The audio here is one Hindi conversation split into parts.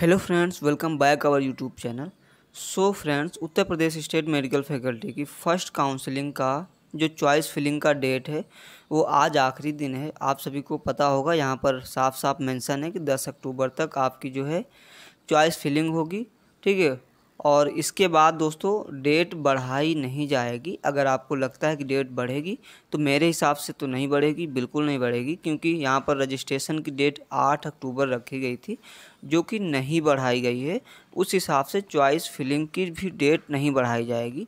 hello friends welcome back our YouTube channel so friends Uttar Pradesh state medical faculty की फ़र्स्ट काउंसलिंग का जो चॉइस फिलिंग का डेट है वो आज आखिरी दिन है आप सभी को पता होगा यहाँ पर साफ साफ मेंशन है कि 10 अक्टूबर तक आपकी जो है चॉइस फिलिंग होगी ठीक है और इसके बाद दोस्तों डेट बढ़ाई नहीं जाएगी अगर आपको लगता है कि डेट बढ़ेगी तो मेरे हिसाब से तो नहीं बढ़ेगी बिल्कुल नहीं बढ़ेगी क्योंकि यहाँ पर रजिस्ट्रेशन की डेट 8 अक्टूबर रखी गई थी जो कि नहीं बढ़ाई गई है उस हिसाब से चॉइस फिलिंग की भी डेट नहीं बढ़ाई जाएगी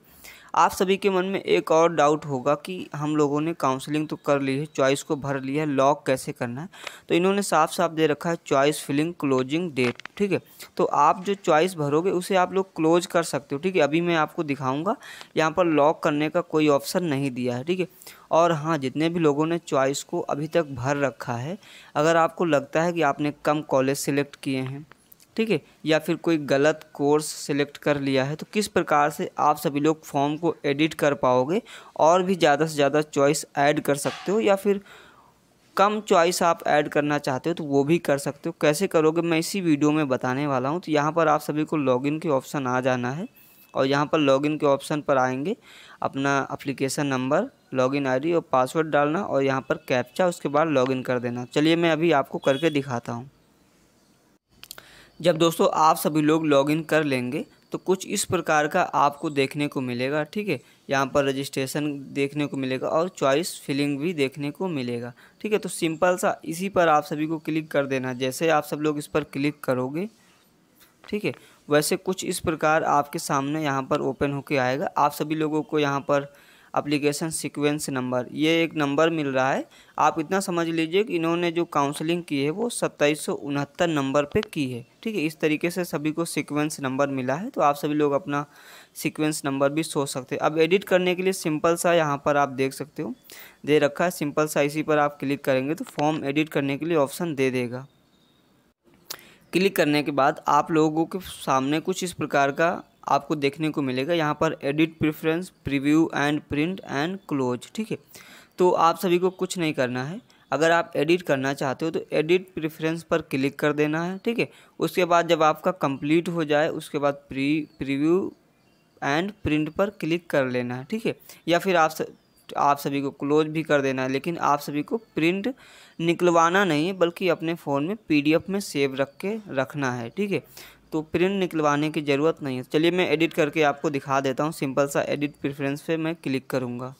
आप सभी के मन में एक और डाउट होगा कि हम लोगों ने काउंसलिंग तो कर ली है चॉइस को भर लिया है लॉक कैसे करना है तो इन्होंने साफ साफ दे रखा है चॉइस फिलिंग क्लोजिंग डेट ठीक है तो आप जो चॉइस भरोगे उसे आप लोग क्लोज कर सकते हो ठीक है अभी मैं आपको दिखाऊँगा यहाँ पर लॉक करने का कोई ऑप्शन नहीं दिया है ठीक है और हाँ जितने भी लोगों ने चॉइस को अभी तक भर रखा है अगर आपको लगता है कि आपने कम कॉलेज सेलेक्ट किए हैं ठीक है या फिर कोई गलत कोर्स सेलेक्ट कर लिया है तो किस प्रकार से आप सभी लोग फॉर्म को एडिट कर पाओगे और भी ज़्यादा से ज़्यादा चॉइस ऐड कर सकते हो या फिर कम चॉइस आप ऐड करना चाहते हो तो वो भी कर सकते हो कैसे करोगे मैं इसी वीडियो में बताने वाला हूँ तो यहाँ पर आप सभी को लॉगिन के ऑप्शन आ जाना है और यहाँ पर लॉगिन के ऑप्शन पर आएंगे अपना अप्लीकेशन नंबर लॉगिन आईडी और पासवर्ड डालना और यहाँ पर कैप्चा उसके बाद लॉगिन कर देना चलिए मैं अभी आपको करके दिखाता हूँ जब दोस्तों आप सभी लोग लॉगिन कर लेंगे तो कुछ इस प्रकार का आपको देखने को मिलेगा ठीक है यहाँ पर रजिस्ट्रेशन देखने को मिलेगा और चॉइस फिलिंग भी देखने को मिलेगा ठीक है तो सिंपल सा इसी पर आप सभी को क्लिक कर देना जैसे आप सब लोग इस पर क्लिक करोगे ठीक है वैसे कुछ इस प्रकार आपके सामने यहाँ पर ओपन होके आएगा आप सभी लोगों को यहाँ पर अप्लीकेशन सिक्वेंस नंबर ये एक नंबर मिल रहा है आप इतना समझ लीजिए कि इन्होंने जो काउंसलिंग की है वो सत्ताईस नंबर पे की है ठीक है इस तरीके से सभी को सिक्वेंस नंबर मिला है तो आप सभी लोग अपना सिक्वेंस नंबर भी सोच सकते हैं अब एडिट करने के लिए सिंपल सा यहाँ पर आप देख सकते हो दे रखा है सिंपल सा इसी पर आप क्लिक करेंगे तो फॉर्म एडिट करने के लिए ऑप्शन दे देगा क्लिक करने के बाद आप लोगों के सामने कुछ इस प्रकार का आपको देखने को मिलेगा यहाँ पर edit preference preview and print and close ठीक है तो आप सभी को कुछ नहीं करना है अगर आप एडिट करना चाहते हो तो एडिट प्रेफरेंस पर क्लिक कर देना है ठीक है उसके बाद जब आपका कंप्लीट हो जाए उसके बाद प्री प्रीव्यू एंड प्रिंट पर क्लिक कर लेना है ठीक है या फिर आप स, आप सभी को क्लोज भी कर देना है लेकिन आप सभी को प्रिंट निकलवाना नहीं है बल्कि अपने फ़ोन में पीडीएफ में सेव रख के रखना है ठीक है तो प्रिंट निकलवाने की ज़रूरत नहीं है चलिए मैं एडिट करके आपको दिखा देता हूँ सिंपल सा एडिट प्रेफरेंस पे मैं क्लिक करूँगा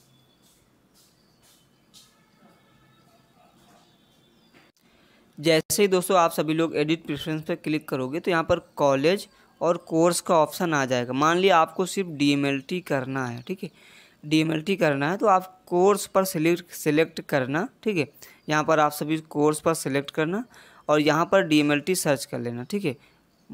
जैसे ही दोस्तों आप सभी लोग एडिट प्रेफरेंस पर क्लिक करोगे तो यहाँ पर कॉलेज और कोर्स का ऑप्शन आ जाएगा मान लिया आपको सिर्फ डी करना है ठीक है डी करना है तो आप कोर्स पर सिलेक्ट सिलेक्ट करना ठीक है यहाँ पर आप सभी कोर्स पर सिलेक्ट करना और यहाँ पर डी सर्च कर लेना ठीक है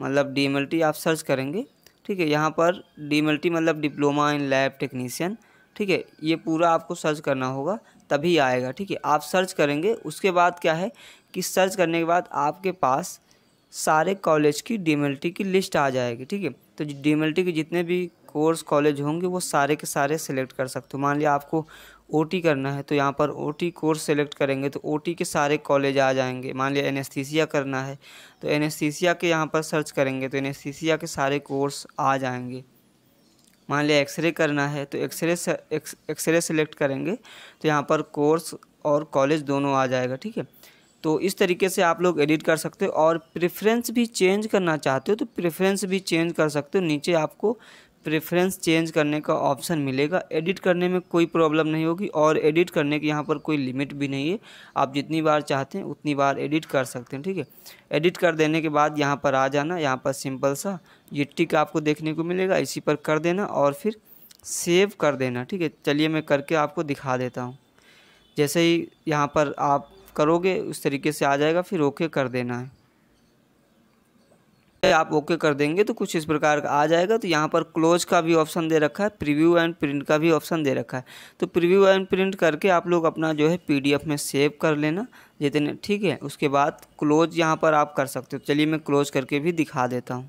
मतलब डी आप सर्च करेंगे ठीक है यहाँ पर डी मतलब डिप्लोमा इन लैब टेक्नीशियन ठीक है ये पूरा आपको सर्च करना होगा तभी आएगा ठीक है आप सर्च करेंगे उसके बाद क्या है कि सर्च करने के बाद आपके पास सारे कॉलेज की डी की लिस्ट आ जाएगी ठीक है तो डी के जितने भी कोर्स कॉलेज होंगे वो सारे के सारे सेलेक्ट कर सकते हो मान लिया आपको ओटी करना है तो यहाँ पर ओटी कोर्स सेलेक्ट करेंगे तो ओटी के सारे कॉलेज आ जाएंगे मान लिया एनेस्थीसिया करना है तो एनेस्थीसिया के यहाँ पर सर्च करेंगे तो एनेस्थीसिया के सारे कोर्स आ जाएंगे मान लिया एक्सरे करना है तो एक्सरे एक्सरे सेलेक्ट करेंगे तो यहाँ पर कोर्स और कॉलेज दोनों आ जाएगा ठीक है तो इस तरीके से आप लोग एडिट कर सकते हो और प्रेफरेंस भी चेंज करना चाहते हो तो प्रेफरेंस भी चेंज कर सकते हो नीचे आपको प्रेफरेंस चेंज करने का ऑप्शन मिलेगा एडिट करने में कोई प्रॉब्लम नहीं होगी और एडिट करने के यहाँ पर कोई लिमिट भी नहीं है आप जितनी बार चाहते हैं उतनी बार एडिट कर सकते हैं ठीक है एडिट कर देने के बाद यहाँ पर आ जाना यहाँ पर सिंपल सा ये टिक आपको देखने को मिलेगा इसी पर कर देना और फिर सेव कर देना ठीक है चलिए मैं करके आपको दिखा देता हूँ जैसे ही यहाँ पर आप करोगे उस तरीके से आ जाएगा फिर ओके कर देना है आप ओके कर देंगे तो कुछ इस प्रकार का आ जाएगा तो यहाँ पर क्लोज का भी ऑप्शन दे रखा है प्रीव्यू एंड प्रिंट का भी ऑप्शन दे रखा है तो प्रीव्यू एंड प्रिंट करके आप लोग अपना जो है पीडीएफ में सेव कर लेना जितने ठीक है उसके बाद क्लोज यहाँ पर आप कर सकते हो चलिए मैं क्लोज करके भी दिखा देता हूँ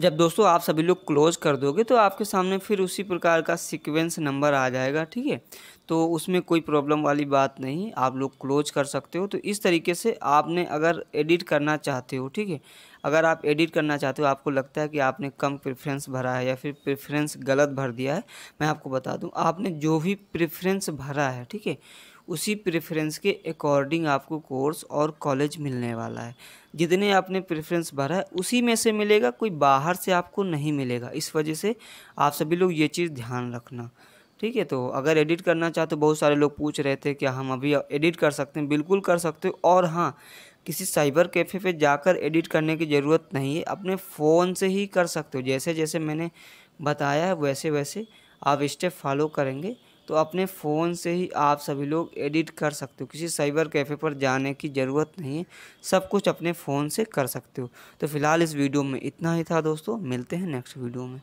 जब दोस्तों आप सभी लोग क्लोज कर दोगे तो आपके सामने फिर उसी प्रकार का सीक्वेंस नंबर आ जाएगा ठीक है तो उसमें कोई प्रॉब्लम वाली बात नहीं आप लोग क्लोज कर सकते हो तो इस तरीके से आपने अगर एडिट करना चाहते हो ठीक है अगर आप एडिट करना चाहते हो आपको लगता है कि आपने कम प्रेफरेंस भरा है या फिर प्रेफरेंस गलत भर दिया है मैं आपको बता दूँ आपने जो भी प्रेफरेंस भरा है ठीक है उसी प्रेफरेंस के अकॉर्डिंग आपको कोर्स और कॉलेज मिलने वाला है जितने आपने प्रेफरेंस भरा है उसी में से मिलेगा कोई बाहर से आपको नहीं मिलेगा इस वजह से आप सभी लोग ये चीज़ ध्यान रखना ठीक है तो अगर एडिट करना चाहते तो बहुत सारे लोग पूछ रहे थे कि हम अभी एडिट कर सकते हैं बिल्कुल कर सकते हो और हाँ किसी साइबर कैफ़े पे जाकर एडिट करने की ज़रूरत नहीं है अपने फ़ोन से ही कर सकते हो जैसे जैसे मैंने बताया है वैसे वैसे आप स्टेप फॉलो करेंगे तो अपने फ़ोन से ही आप सभी लोग एडिट कर सकते हो किसी साइबर कैफ़े पर जाने की ज़रूरत नहीं है सब कुछ अपने फ़ोन से कर सकते हो तो फिलहाल इस वीडियो में इतना ही था दोस्तों मिलते हैं नेक्स्ट वीडियो में